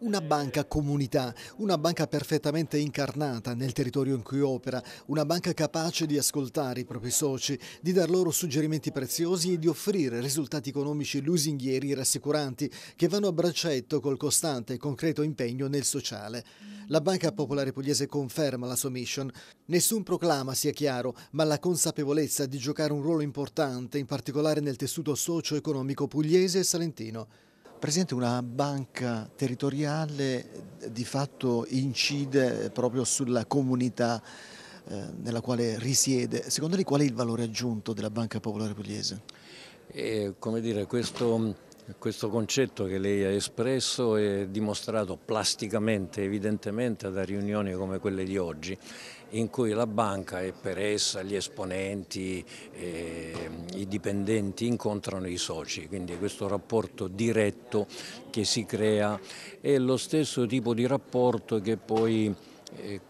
una banca comunità, una banca perfettamente incarnata nel territorio in cui opera, una banca capace di ascoltare i propri soci, di dar loro suggerimenti preziosi e di offrire risultati economici lusinghieri e rassicuranti che vanno a braccetto col costante e concreto impegno nel sociale. La Banca Popolare Pugliese conferma la sua mission. Nessun proclama, sia chiaro, ma la consapevolezza di giocare un ruolo importante, in particolare nel tessuto socio-economico pugliese e salentino presente una banca territoriale di fatto incide proprio sulla comunità eh, nella quale risiede. Secondo lei qual è il valore aggiunto della Banca Popolare Pugliese? Eh, come dire, questo questo concetto che lei ha espresso è dimostrato plasticamente, evidentemente, da riunioni come quelle di oggi, in cui la banca e per essa gli esponenti, eh, i dipendenti incontrano i soci, quindi questo rapporto diretto che si crea è lo stesso tipo di rapporto che poi eh,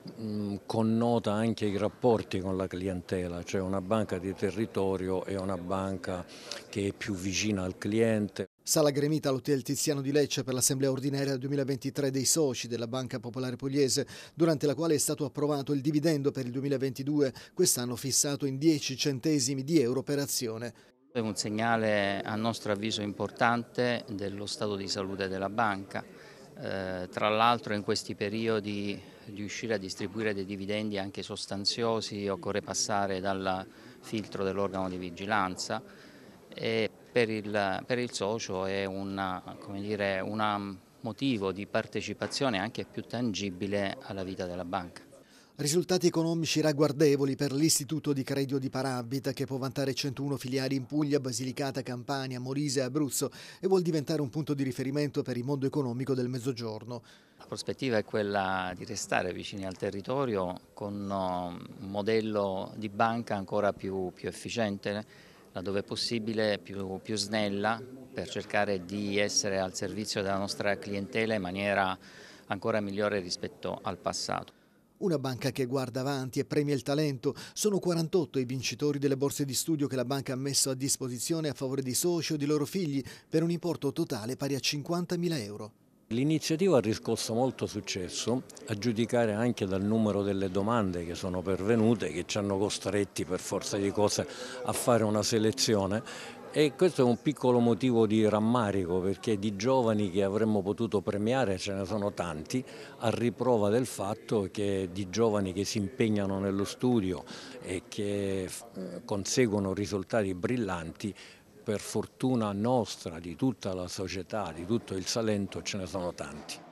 connota anche i rapporti con la clientela, cioè una banca di territorio è una banca che è più vicina al cliente. Sala gremita all'Hotel Tiziano di Lecce per l'Assemblea ordinaria 2023 dei soci della Banca Popolare Pugliese, durante la quale è stato approvato il dividendo per il 2022, quest'anno fissato in 10 centesimi di euro per azione. È un segnale a nostro avviso importante dello stato di salute della banca. Eh, tra l'altro in questi periodi riuscire a distribuire dei dividendi anche sostanziosi occorre passare dal filtro dell'organo di vigilanza e per il, per il socio è una, dire, un motivo di partecipazione anche più tangibile alla vita della banca. Risultati economici ragguardevoli per l'Istituto di Credito di Parabita che può vantare 101 filiali in Puglia, Basilicata, Campania, Morise e Abruzzo e vuol diventare un punto di riferimento per il mondo economico del Mezzogiorno. La prospettiva è quella di restare vicini al territorio con um, un modello di banca ancora più, più efficiente laddove possibile più, più snella per cercare di essere al servizio della nostra clientela in maniera ancora migliore rispetto al passato. Una banca che guarda avanti e premia il talento. Sono 48 i vincitori delle borse di studio che la banca ha messo a disposizione a favore di soci o di loro figli per un importo totale pari a 50.000 euro. L'iniziativa ha riscosso molto successo, a giudicare anche dal numero delle domande che sono pervenute, che ci hanno costretti per forza di cose a fare una selezione e questo è un piccolo motivo di rammarico perché di giovani che avremmo potuto premiare ce ne sono tanti, a riprova del fatto che di giovani che si impegnano nello studio e che conseguono risultati brillanti per fortuna nostra, di tutta la società, di tutto il Salento, ce ne sono tanti.